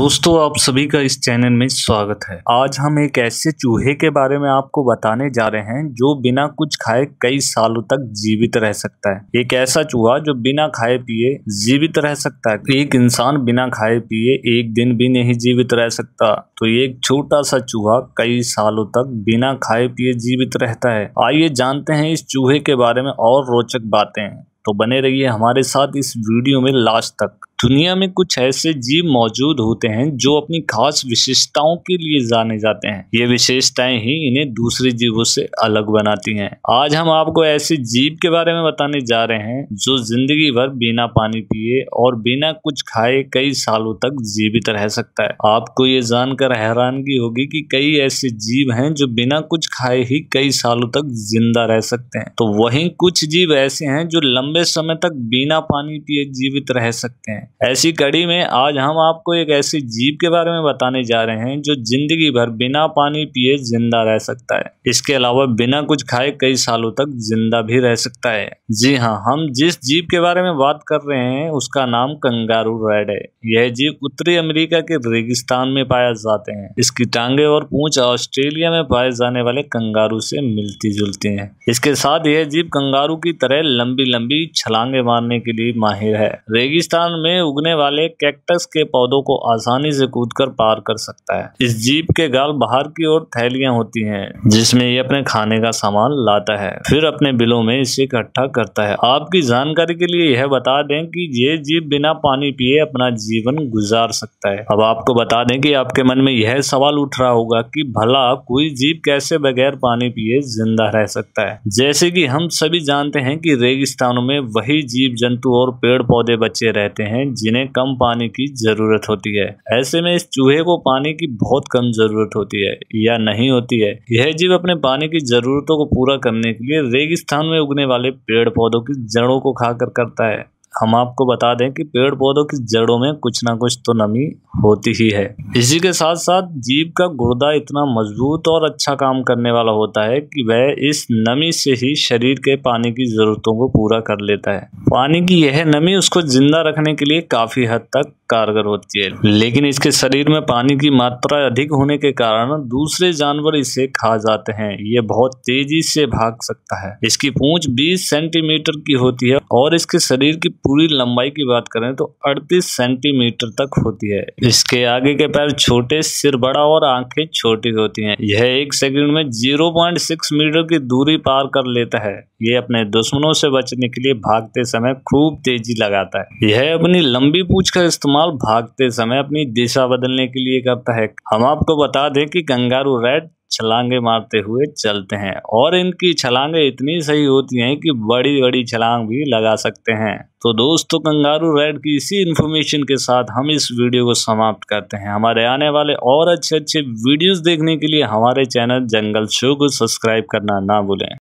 दोस्तों आप सभी का इस चैनल में स्वागत है आज हम एक ऐसे चूहे के बारे में आपको बताने जा रहे हैं जो बिना कुछ खाए कई सालों तक जीवित रह सकता है एक ऐसा चूहा जो बिना खाए पिए जीवित रह सकता है एक इंसान बिना खाए पिए एक दिन भी नहीं जीवित रह सकता तो एक छोटा सा चूहा कई सालों तक बिना खाए पिए जीवित रहता है आइए जानते हैं इस चूहे के बारे में और रोचक बातें तो बने रहिए हमारे साथ इस वीडियो में लास्ट तक दुनिया में कुछ ऐसे जीव मौजूद होते हैं जो अपनी खास विशेषताओं के लिए जाने जाते हैं ये विशेषताएं ही इन्हें दूसरे जीवों से अलग बनाती हैं आज हम आपको ऐसे जीव के बारे में बताने जा रहे हैं जो जिंदगी भर बिना पानी पिए और बिना कुछ खाए कई सालों तक जीवित रह सकता है आपको ये जानकर हैरानगी होगी की कई ऐसे जीव है जो बिना कुछ खाए ही कई सालों तक जिंदा रह सकते हैं तो वही कुछ जीव ऐसे हैं जो लंबे समय तक बिना पानी पिए जीवित रह सकते हैं ऐसी कड़ी में आज हम आपको एक ऐसी जीव के बारे में बताने जा रहे हैं जो जिंदगी भर बिना पानी पिए जिंदा रह सकता है इसके अलावा बिना कुछ खाए कई सालों तक जिंदा भी रह सकता है जी हाँ हम जिस जीव के बारे में बात कर रहे हैं उसका नाम कंगारू रेड है यह जीव उत्तरी अमेरिका के रेगिस्तान में पाया जाते हैं इसकी टांगे और पूंछ ऑस्ट्रेलिया में पाए जाने वाले कंगारू से मिलती जुलती है इसके साथ यह जीव कंगारू की तरह लंबी लंबी छलांगे मारने के लिए माहिर है रेगिस्तान में में उगने वाले कैक्टस के पौधों को आसानी से कूदकर पार कर सकता है इस जीप के गाल बाहर की ओर थैलियां होती हैं जिसमें ये अपने खाने का सामान लाता है फिर अपने बिलों में इसे इकट्ठा करता है आपकी जानकारी के लिए यह बता दें कि ये जीप बिना पानी पिए अपना जीवन गुजार सकता है अब आपको बता दें कि आपके मन में यह सवाल उठ रहा होगा कि भला कोई जीप कैसे बगैर पानी पिए जिंदा रह सकता है जैसे कि हम सभी जानते हैं कि रेगिस्तानों में वही जीव जंतु और पेड़ पौधे बचे रहते हैं जिन्हें कम पानी की जरूरत होती है ऐसे में इस चूहे को पानी की बहुत कम जरूरत होती है या नहीं होती है यह जीव अपने पानी की जरूरतों को पूरा करने के लिए रेगिस्तान में उगने वाले पेड़ पौधों की जड़ों को खाकर करता है हम आपको बता दें कि पेड़ पौधों की जड़ों में कुछ ना कुछ तो नमी होती ही है इसी के साथ साथ जीव का गुर्दा इतना मजबूत और अच्छा काम करने वाला होता है कि वह इस नमी से ही शरीर के पानी की जरूरतों को पूरा कर लेता है पानी की यह नमी उसको जिंदा रखने के लिए काफ़ी हद तक कारगर होती है लेकिन इसके शरीर में पानी की मात्रा अधिक होने के कारण दूसरे जानवर इसे खा जाते हैं ये बहुत तेजी से भाग सकता है इसकी पूंछ 20 सेंटीमीटर की होती है और इसके शरीर की पूरी लंबाई की बात करें तो 38 सेंटीमीटर तक होती है इसके आगे के पैर छोटे सिर बड़ा और आंखें छोटी होती है यह एक सेकेंड में जीरो मीटर की दूरी पार कर लेता है ये अपने दुश्मनों से बचने के लिए भागते समय समय खूब तेजी लगाता है यह अपनी लंबी पूछ का इस्तेमाल भागते समय अपनी दिशा बदलने के लिए करता है हम आपको बता दें कि कंगारू रेड छलांगे मारते हुए चलते हैं और इनकी छलांगे इतनी सही होती हैं कि बड़ी बड़ी छलांग भी लगा सकते हैं तो दोस्तों कंगारू रेड की इसी इन्फॉर्मेशन के साथ हम इस वीडियो को समाप्त करते हैं हमारे आने वाले और अच्छे अच्छे वीडियोस देखने के लिए हमारे चैनल जंगल शो को सब्सक्राइब करना ना भूलें